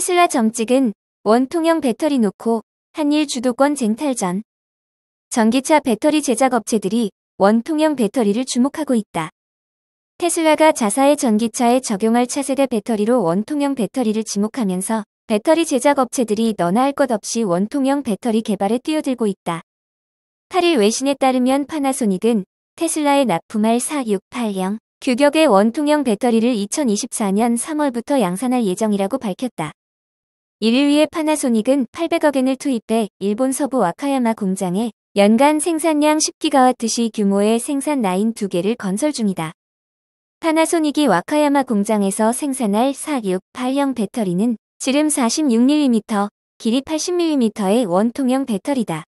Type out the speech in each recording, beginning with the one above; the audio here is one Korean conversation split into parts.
테슬라 점찍은 원통형 배터리 놓고 한일 주도권 쟁탈전. 전기차 배터리 제작 업체들이 원통형 배터리를 주목하고 있다. 테슬라가 자사의 전기차에 적용할 차세대 배터리로 원통형 배터리를 지목하면서 배터리 제작 업체들이 너나 할 것 없이 원통형 배터리 개발에 뛰어들고 있다. 8일 외신에 따르면 파나소닉은 테슬라의 납품할 4680 규격의 원통형 배터리를 2024년 3월부터 양산할 예정이라고 밝혔다. 이를 위해 파나소닉은 800억엔을 투입해 일본 서부 와카야마 공장에 연간 생산량 10기가와트시 규모의 생산 라인 2개를 건설 중이다. 파나소닉이 와카야마 공장에서 생산할 4680 배터리는 지름 46mm, 길이 80mm의 원통형 배터리다.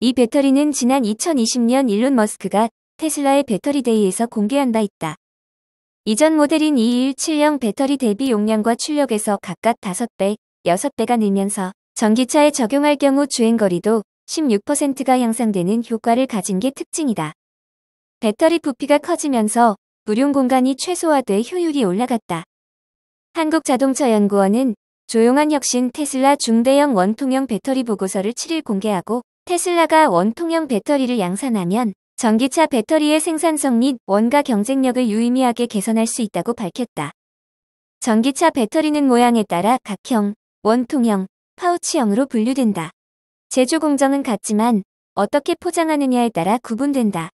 이 배터리는 지난 2020년 일론 머스크가 테슬라의 배터리 데이에서 공개한 바 있다. 이전 모델인 2170 배터리 대비 용량과 출력에서 각각 5배, 6배가 늘면서 전기차에 적용할 경우 주행거리도 16%가 향상되는 효과를 가진 게 특징이다. 배터리 부피가 커지면서 불용 공간이 최소화돼 효율이 올라갔다. 한국자동차연구원은 조용한 혁신 테슬라 중대형 원통형 배터리 보고서를 7일 공개하고 테슬라가 원통형 배터리를 양산하면 전기차 배터리의 생산성 및 원가 경쟁력을 유의미하게 개선할 수 있다고 밝혔다. 전기차 배터리는 모양에 따라 각형, 원통형, 파우치형으로 분류된다. 제조 공정은 같지만 어떻게 포장하느냐에 따라 구분된다.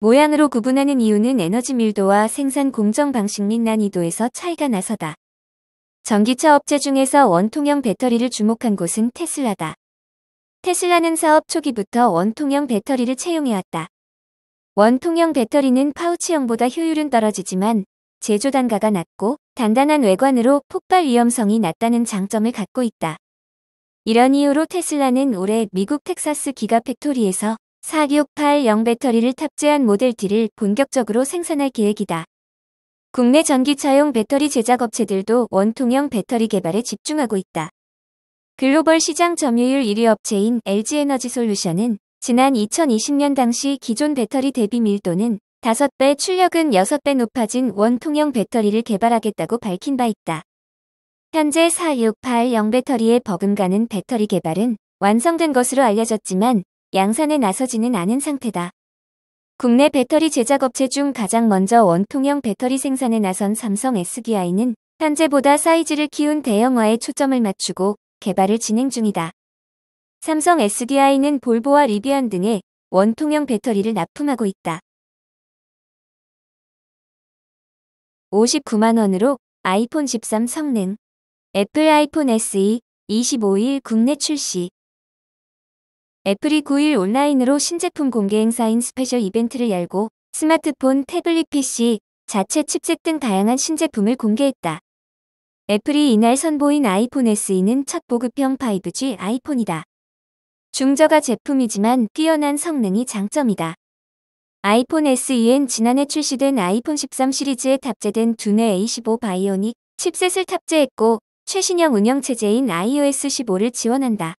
모양으로 구분하는 이유는 에너지 밀도와 생산 공정 방식 및 난이도에서 차이가 나서다. 전기차 업체 중에서 원통형 배터리를 주목한 곳은 테슬라다. 테슬라는 사업 초기부터 원통형 배터리를 채용해왔다. 원통형 배터리는 파우치형보다 효율은 떨어지지만 제조 단가가 낮고 단단한 외관으로 폭발 위험성이 낮다는 장점을 갖고 있다. 이런 이유로 테슬라는 올해 미국 텍사스 기가 팩토리에서 4680 배터리를 탑재한 모델 D를 본격적으로 생산할 계획이다. 국내 전기차용 배터리 제작업체들도 원통형 배터리 개발에 집중하고 있다. 글로벌 시장 점유율 1위 업체인 LG에너지 솔루션은 지난 2020년 당시 기존 배터리 대비 밀도는 5배 출력은 6배 높아진 원통형 배터리를 개발하겠다고 밝힌 바 있다. 현재 4680 배터리의 버금가는 배터리 개발은 완성된 것으로 알려졌지만 양산에 나서지는 않은 상태다. 국내 배터리 제작업체 중 가장 먼저 원통형 배터리 생산에 나선 삼성 SDI는 현재보다 사이즈를 키운 대형화에 초점을 맞추고 개발을 진행 중이다. 삼성 SDI는 볼보와 리비안 등의 원통형 배터리를 납품하고 있다. 59만원으로 아이폰 13 성능 애플 아이폰 SE 25일 국내 출시 애플이 9일 온라인으로 신제품 공개 행사인 스페셜 이벤트를 열고 스마트폰, 태블릿 PC, 자체 칩셋 등 다양한 신제품을 공개했다. 애플이 이날 선보인 아이폰 SE는 첫 보급형 5G 아이폰이다. 중저가 제품이지만 뛰어난 성능이 장점이다. 아이폰 SEN 지난해 출시된 아이폰 13 시리즈에 탑재된 두뇌 A15 바이오닉 칩셋을 탑재했고 최신형 운영체제인 iOS 15를 지원한다.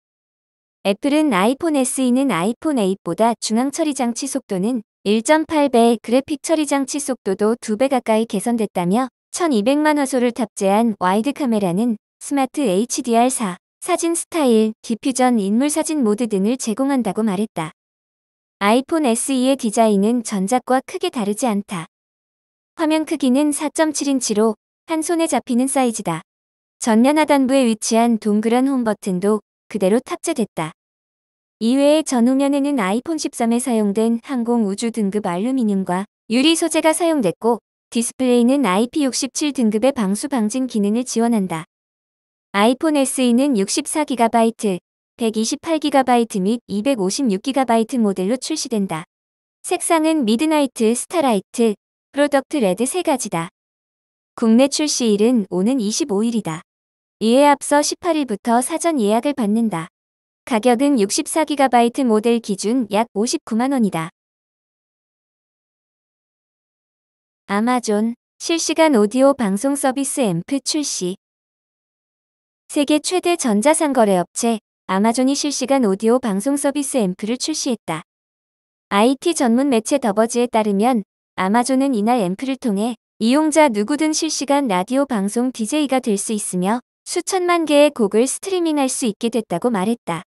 애플은 아이폰 SE는 아이폰 8보다 중앙 처리 장치 속도는 1.8배, 그래픽 처리 장치 속도도 2배 가까이 개선됐다며 1200만 화소를 탑재한 와이드 카메라는 스마트 HDR4, 사진 스타일, 디퓨전 인물 사진 모드 등을 제공한다고 말했다. 아이폰 SE의 디자인은 전작과 크게 다르지 않다. 화면 크기는 4.7인치로 한 손에 잡히는 사이즈다. 전면 하단부에 위치한 동그란 홈 버튼도 그대로 탑재됐다. 이외에 전후면에는 아이폰 13에 사용된 항공 우주 등급 알루미늄과 유리 소재가 사용됐고 디스플레이는 IP67 등급의 방수 방진 기능을 지원한다. 아이폰 SE는 64GB, 128GB 및 256GB 모델로 출시된다. 색상은 미드나이트, 스타라이트, 프로덕트 레드 3가지다. 국내 출시일은 오는 25일이다. 이에 앞서 18일부터 사전 예약을 받는다. 가격은 64GB 모델 기준 약 59만원이다. 아마존 실시간 오디오 방송 서비스 앰프 출시 세계 최대 전자상거래업체 아마존이 실시간 오디오 방송 서비스 앰프를 출시했다. IT 전문 매체 더버즈에 따르면 아마존은 이날 앰프를 통해 이용자 누구든 실시간 라디오 방송 DJ가 될 수 있으며 수천만 개의 곡을 스트리밍할 수 있게 됐다고 말했다.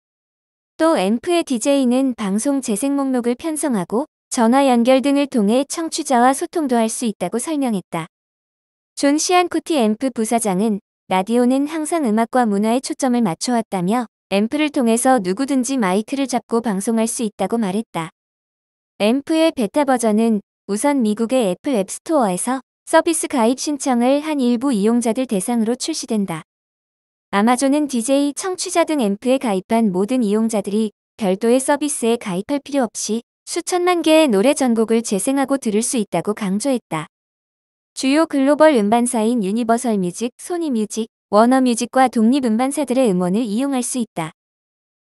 또 앰프의 DJ는 방송 재생 목록을 편성하고 전화 연결 등을 통해 청취자와 소통도 할 수 있다고 설명했다. 존 시안코티 앰프 부사장은 라디오는 항상 음악과 문화에 초점을 맞춰왔다며 앰프를 통해서 누구든지 마이크를 잡고 방송할 수 있다고 말했다. 앰프의 베타 버전은 우선 미국의 애플 앱스토어에서 서비스 가입 신청을 한 일부 이용자들 대상으로 출시된다. 아마존은 DJ 청취자 등 앰프에 가입한 모든 이용자들이 별도의 서비스에 가입할 필요 없이 수천만 개의 노래 전곡을 재생하고 들을 수 있다고 강조했다. 주요 글로벌 음반사인 유니버설 뮤직, 소니 뮤직, 워너뮤직과 독립음반사들의 음원을 이용할 수 있다.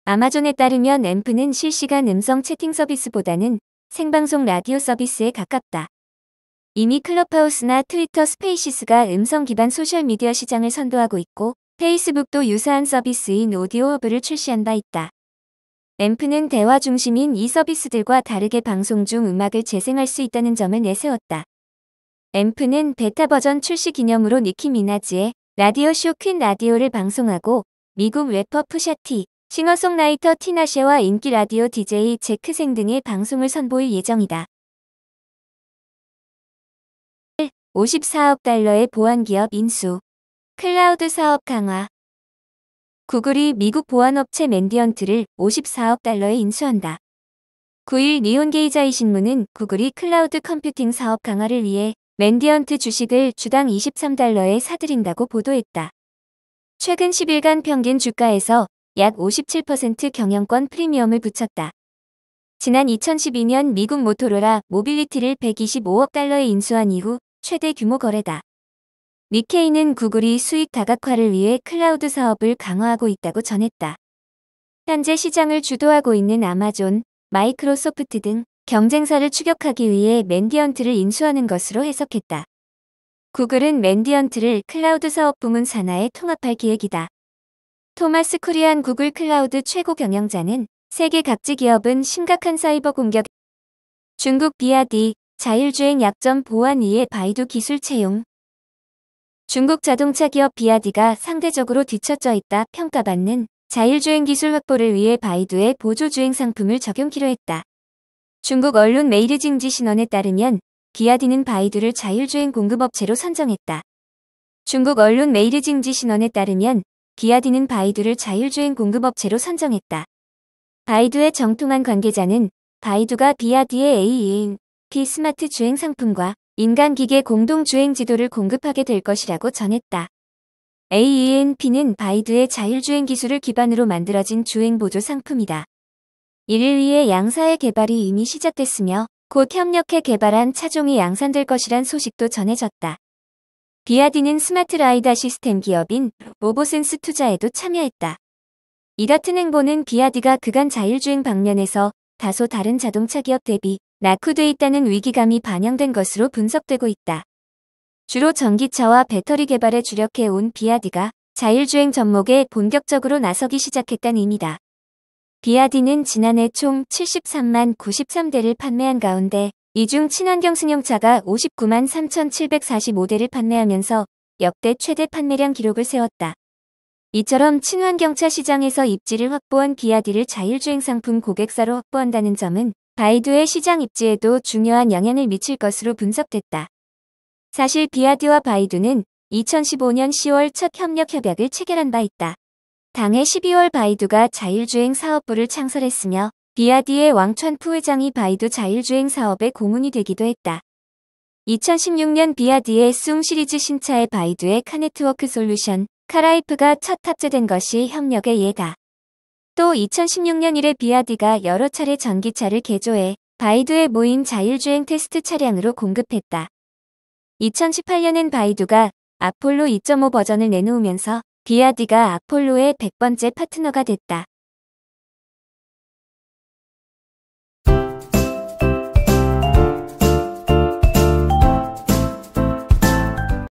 아마존에 따르면 앰프는 실시간 음성 채팅 서비스보다는 생방송 라디오 서비스에 가깝다. 이미 클럽하우스나 트위터 스페이시스가 음성 기반 소셜미디어 시장을 선도하고 있고 페이스북도 유사한 서비스인 오디오 허브를 출시한 바 있다. 앰프는 대화 중심인 이 서비스들과 다르게 방송 중 음악을 재생할 수 있다는 점을 내세웠다. 앰프는 베타 버전 출시 기념으로 니키 미나즈의 라디오 쇼 퀸 라디오를 방송하고 미국 래퍼 푸샤티, 싱어송라이터 티나셰와 인기 라디오 DJ 제크생 등의 방송을 선보일 예정이다. 54억 달러의 보안기업 인수, 클라우드 사업 강화 구글이 미국 보안업체 맨디언트를 54억 달러에 인수한다. 9일 니온게이자이 신문은 구글이 클라우드 컴퓨팅 사업 강화를 위해 맨디언트 주식을 주당 23달러에 사들인다고 보도했다. 최근 10일간 평균 주가에서 약 57% 경영권 프리미엄을 붙였다. 지난 2012년 미국 모토로라 모빌리티를 125억 달러에 인수한 이후 최대 규모 거래다. 니케이는 구글이 수익 다각화를 위해 클라우드 사업을 강화하고 있다고 전했다. 현재 시장을 주도하고 있는 아마존, 마이크로소프트 등 경쟁사를 추격하기 위해 맨디언트를 인수하는 것으로 해석했다. 구글은 맨디언트를 클라우드 사업 부문 산하에 통합할 계획이다 토마스 쿠리안 구글 클라우드 최고 경영자는 세계 각지 기업은 심각한 사이버 공격 중국 BRD 자율주행 약점 보완 이에 바이두 기술 채용 중국 자동차 기업 비아디가 상대적으로 뒤처져 있다 평가받는 자율주행 기술 확보를 위해 바이두의 보조주행 상품을 적용키로 했다. 중국 언론 메이르징지 신원에 따르면 기아디는 바이두를 자율주행 공급업체로 선정했다. 중국 언론 메이르징지 신원에 따르면 기아디는 바이두를 자율주행 공급업체로 선정했다. 바이두의 정통한 관계자는 바이두가 비아디의 AEN, 비 스마트 주행 상품과 인간기계 공동 주행 지도를 공급하게 될 것이라고 전했다. AENP는 바이두의 자율주행 기술을 기반으로 만들어진 주행 보조 상품이다. 이를 위해 양사의 개발이 이미 시작됐으며 곧 협력해 개발한 차종이 양산될 것이란 소식도 전해졌다. 비아디는 스마트 라이다 시스템 기업인 로보센스 투자에도 참여했다. 이 같은 행보는 비아디가 그간 자율주행 방면에서 다소 다른 자동차 기업 대비 낙후돼 있다는 위기감이 반영된 것으로 분석되고 있다. 주로 전기차와 배터리 개발에 주력해 온 비아디가 자율주행 접목에 본격적으로 나서기 시작했다는 의미다. 비아디는 지난해 총 73만 93대를 판매한 가운데 이 중 친환경 승용차가 59만 3,745대를 판매하면서 역대 최대 판매량 기록을 세웠다. 이처럼 친환경차 시장에서 입지를 확보한 비아디를 자율주행 상품 고객사로 확보한다는 점은 바이두의 시장 입지에도 중요한 영향을 미칠 것으로 분석됐다. 사실 비아디와 바이두는 2015년 10월 첫 협력 협약을 체결한 바 있다. 당해 12월 바이두가 자율주행 사업부를 창설했으며 비아디의 왕천푸 회장이 바이두 자율주행 사업의 고문이 되기도 했다. 2016년 비아디의 숭 시리즈 신차의 바이두의 카네트워크 솔루션 카라이프가 첫 탑재된 것이 협력의 예다. 또 2016년 일에 비아디가 여러 차례 전기차를 개조해 바이두의 모임 자율주행 테스트 차량으로 공급했다. 2018년엔 바이두가 아폴로 2.5 버전을 내놓으면서 비아디가 아폴로의 100번째 파트너가 됐다.